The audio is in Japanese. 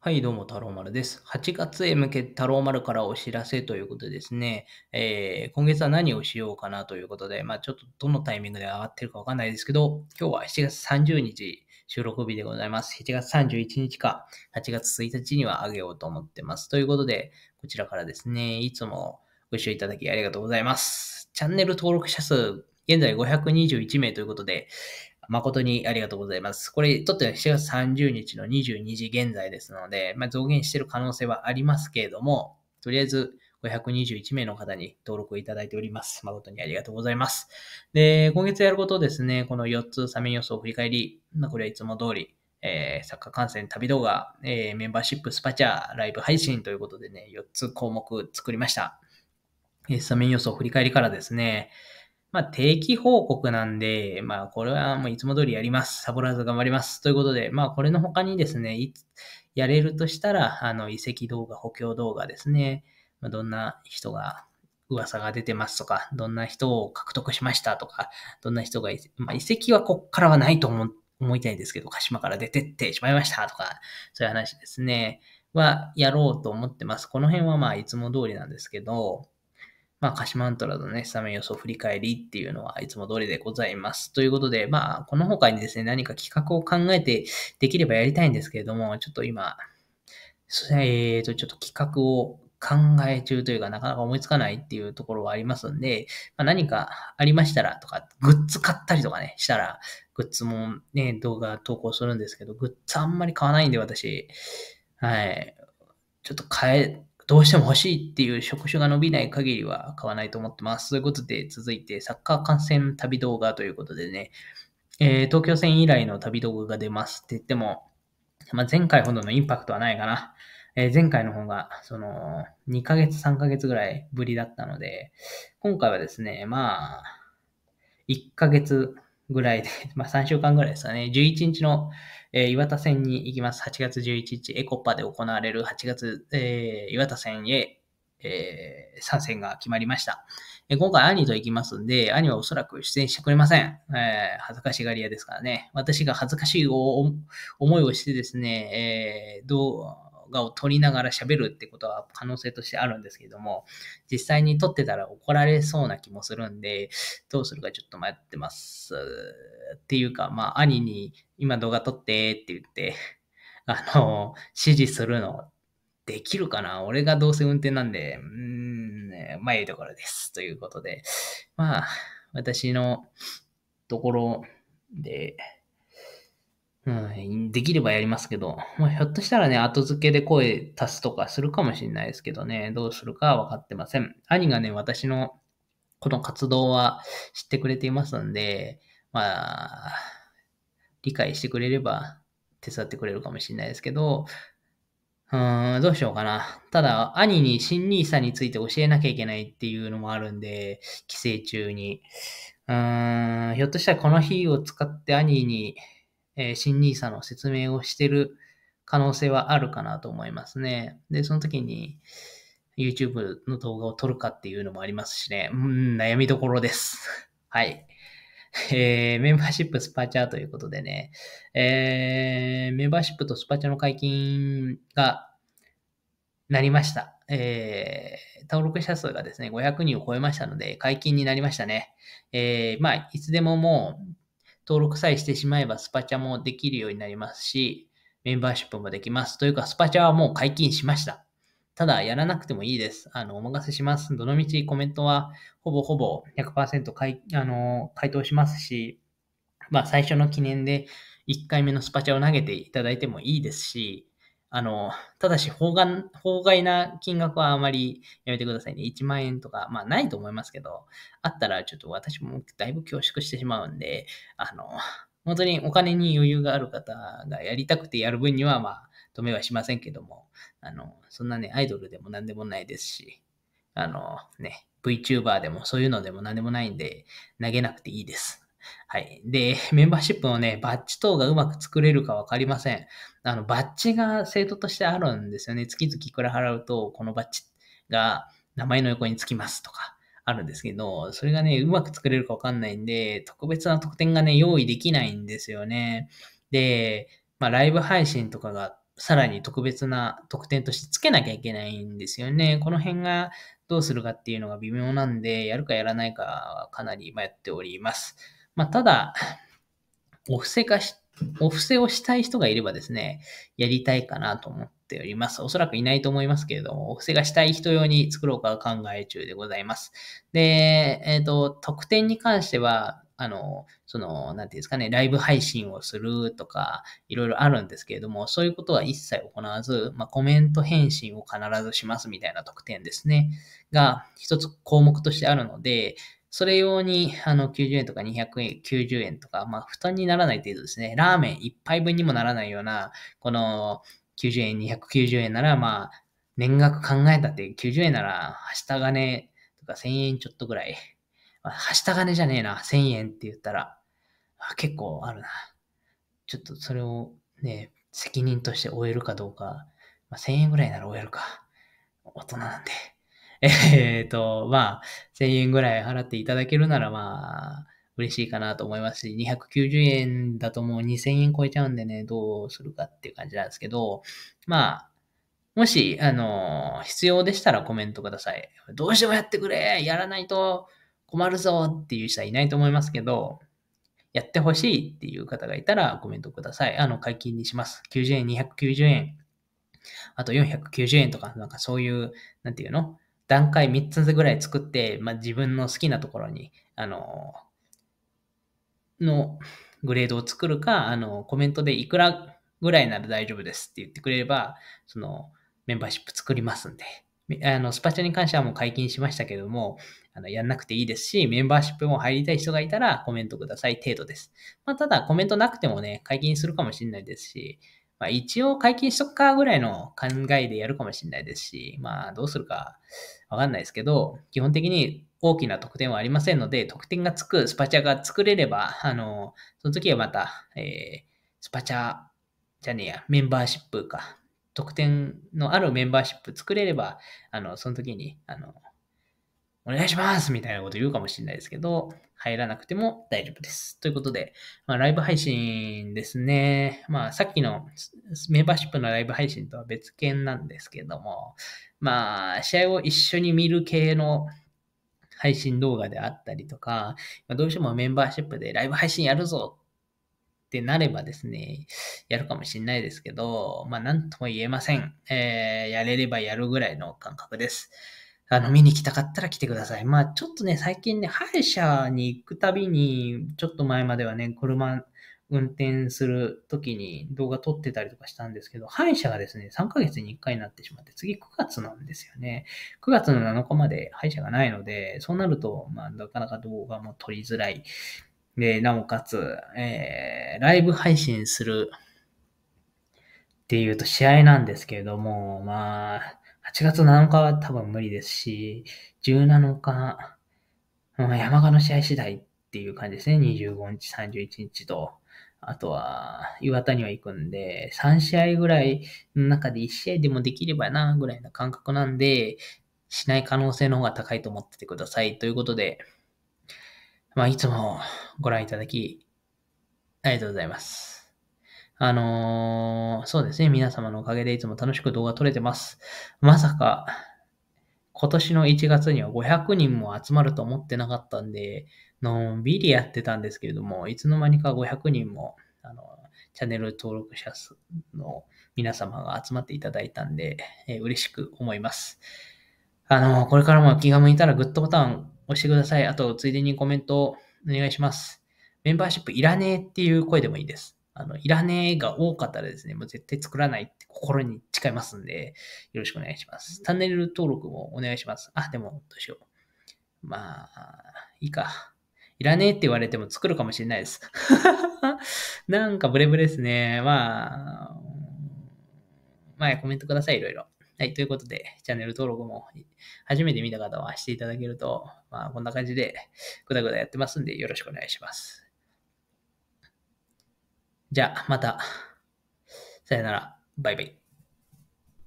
はい、どうも、太郎丸です。8月へ向け太郎丸からお知らせということですね、えー、今月は何をしようかなということで、まあ、ちょっとどのタイミングで上がってるかわかんないですけど、今日は7月30日収録日でございます。7月31日か8月1日には上げようと思ってます。ということで、こちらからですね、いつもご視聴いただきありがとうございます。チャンネル登録者数、現在521名ということで、誠にありがとうございます。これ、ちょっと7月30日の22時現在ですので、まあ、増減している可能性はありますけれども、とりあえず521名の方に登録いただいております。誠にありがとうございます。で、今月やることですね、この4つサメ予想振り返り、これはいつも通り、えー、サッカー観戦、旅動画、えー、メンバーシップ、スパチャ、ライブ配信ということでね、4つ項目作りました。えー、サメ予想振り返りからですね、まあ、定期報告なんで、まあ、これはもういつも通りやります。サボらず頑張ります。ということで、まあ、これの他にですね、いつやれるとしたら、あの、遺跡動画、補強動画ですね。まあ、どんな人が噂が出てますとか、どんな人を獲得しましたとか、どんな人が、まあ、遺跡はこっからはないと思思いたいですけど、鹿島から出てってしまいましたとか、そういう話ですね、はやろうと思ってます。この辺はまあいつも通りなんですけど、まあ、カシマントラのね、スタメン予想振り返りっていうのはいつも通りでございます。ということで、まあ、この他にですね、何か企画を考えてできればやりたいんですけれども、ちょっと今、えっ、ー、と、ちょっと企画を考え中というか、なかなか思いつかないっていうところはありますんで、まあ、何かありましたらとか、グッズ買ったりとかね、したら、グッズもね、動画投稿するんですけど、グッズあんまり買わないんで、私。はい。ちょっと買え、どうしても欲しいっていう職種が伸びない限りは買わないと思ってます。ということで、続いてサッカー観戦旅動画ということでね、えー、東京戦以来の旅動画が出ますって言っても、まあ、前回ほどのインパクトはないかな。えー、前回の方が、その、2ヶ月、3ヶ月ぐらいぶりだったので、今回はですね、まあ、1ヶ月ぐらいで、まあ3週間ぐらいですかね、11日の、えー、岩田戦に行きます。8月11日、エコッパで行われる8月、えー、岩田戦へ、えー、参戦が決まりました。え今回兄と行きますんで、兄はおそらく出演してくれません。え恥ずかしがり屋ですからね。私が恥ずかしい思いをしてですね、えどう、画を撮りながら喋るってことは可能性としてあるんですけども、実際に撮ってたら怒られそうな気もするんで、どうするかちょっと迷ってます。っていうか、まあ、兄に今動画撮ってって言って、あの、指示するのできるかな俺がどうせ運転なんで、うーん、まあいいところです。ということで、まあ、私のところで、うん、できればやりますけど、まあ、ひょっとしたらね、後付けで声足すとかするかもしれないですけどね、どうするか分かってません。兄がね、私のこの活動は知ってくれていますんで、まあ、理解してくれれば手伝ってくれるかもしれないですけど、うーん、どうしようかな。ただ、兄に新兄さんについて教えなきゃいけないっていうのもあるんで、帰省中に。うーん、ひょっとしたらこの日を使って兄にえー、新 NISA の説明をしてる可能性はあるかなと思いますね。で、その時に YouTube の動画を撮るかっていうのもありますしね。うん、悩みどころです。はい。えー、メンバーシップスパチャということでね、えー、メンバーシップとスパチャの解禁がなりました。えー、登録者数がですね、500人を超えましたので、解禁になりましたね。えー、まあ、いつでももう、登録さえしてしまえばスパチャもできるようになりますし、メンバーシップもできます。というか、スパチャはもう解禁しました。ただ、やらなくてもいいです。あの、お任せします。どのみちコメントは、ほぼほぼ100%回、あの、回答しますし、まあ、最初の記念で1回目のスパチャを投げていただいてもいいですし、あの、ただし、法外法外な金額はあまりやめてくださいね。1万円とか、まあないと思いますけど、あったらちょっと私もだいぶ恐縮してしまうんで、あの、本当にお金に余裕がある方がやりたくてやる分には、まあ、止めはしませんけども、あの、そんなね、アイドルでも何でもないですし、あの、ね、VTuber でもそういうのでも何でもないんで、投げなくていいです。はい。で、メンバーシップのね、バッジ等がうまく作れるかわかりません。あの、バッジが生徒としてあるんですよね。月々いくら払うと、このバッジが名前の横につきますとか。あるんですけど、それがね、うまく作れるかわかんないんで、特別な特典がね、用意できないんですよね。で、まあ、ライブ配信とかがさらに特別な特典としてつけなきゃいけないんですよね。この辺がどうするかっていうのが微妙なんで、やるかやらないかかなり迷っております。まあ、ただ、お布施がし、お布施をしたい人がいればですね、やりたいかなと思っております。おそらくいないと思いますけれども、お布施がしたい人用に作ろうか考え中でございます。で、えっ、ー、と、特典に関しては、あの、その、なんていうんですかね、ライブ配信をするとか、いろいろあるんですけれども、そういうことは一切行わず、まあ、コメント返信を必ずしますみたいな特典ですね、が、一つ項目としてあるので、それ用に、あの、90円とか200円、90円とか、まあ、負担にならない程度ですね。ラーメン1杯分にもならないような、この、90円、290円なら、まあ、年額考えたって、90円なら、はした金とか1000円ちょっとぐらい。まあ、はした金じゃねえな、1000円って言ったら、あ結構あるな。ちょっとそれをね、責任として終えるかどうか、まあ、1000円ぐらいなら終えるか。大人なんで。えっ、と、まあ、1000円ぐらい払っていただけるなら、まあ、嬉しいかなと思いますし、290円だともう2000円超えちゃうんでね、どうするかっていう感じなんですけど、まあ、もし、あの、必要でしたらコメントください。どうしてもやってくれやらないと困るぞっていう人はいないと思いますけど、やってほしいっていう方がいたらコメントください。あの、解禁にします。90円、290円、あと490円とか、なんかそういう、なんていうの段階3つぐらい作って、まあ、自分の好きなところに、あの、のグレードを作るか、あの、コメントでいくらぐらいなら大丈夫ですって言ってくれれば、その、メンバーシップ作りますんで。あの、スパチャに関してはもう解禁しましたけども、あの、やんなくていいですし、メンバーシップも入りたい人がいたらコメントください程度です。まあ、ただコメントなくてもね、解禁するかもしれないですし、まあ、一応解禁しとくかぐらいの考えでやるかもしれないですし、まあ、どうするかわかんないですけど、基本的に大きな得点はありませんので、得点がつくスパチャが作れれば、あの、その時はまた、えー、スパチャじゃねえや、メンバーシップか、得点のあるメンバーシップ作れれば、あの、その時に、あの、お願いしますみたいなこと言うかもしれないですけど、入らなくても大丈夫です。ということで、まあ、ライブ配信ですね。まあ、さっきのメンバーシップのライブ配信とは別件なんですけども、まあ、試合を一緒に見る系の配信動画であったりとか、どうしてもメンバーシップでライブ配信やるぞってなればですね、やるかもしれないですけど、まあ、なんとも言えません。えー、やれればやるぐらいの感覚です。あの、見に来たかったら来てください。まあ、ちょっとね、最近ね、歯医者に行くたびに、ちょっと前まではね、車運転する時に動画撮ってたりとかしたんですけど、歯医者がですね、3ヶ月に1回になってしまって、次9月なんですよね。9月の7日まで歯医者がないので、そうなると、まあ、なかなか動画も撮りづらい。で、なおかつ、えー、ライブ配信するっていうと試合なんですけれども、まあ、8月7日は多分無理ですし、17日、山鹿の試合次第っていう感じですね。25日、31日と。あとは、岩田には行くんで、3試合ぐらいの中で1試合でもできればな、ぐらいな感覚なんで、しない可能性の方が高いと思っててください。ということで、まあ、いつもご覧いただき、ありがとうございます。あのー、そうですね。皆様のおかげでいつも楽しく動画撮れてます。まさか、今年の1月には500人も集まると思ってなかったんで、のんびりやってたんですけれども、いつの間にか500人も、あの、チャンネル登録者数の皆様が集まっていただいたんで、えー、嬉しく思います。あの、これからも気が向いたらグッドボタン押してください。あと、ついでにコメントお願いします。メンバーシップいらねえっていう声でもいいです。あの、いらねえが多かったらですね、もう絶対作らないって心に誓いますんで、よろしくお願いします。チャンネル登録もお願いします。あ、でも、どうしよう。まあ、いいか。いらねえって言われても作るかもしれないです。なんかブレブレですね。まあ、まあ、コメントください、いろいろ。はい、ということで、チャンネル登録も初めて見た方はしていただけると、まあ、こんな感じで、ぐだぐだやってますんで、よろしくお願いします。じゃあ、また。さよなら。バイバイ。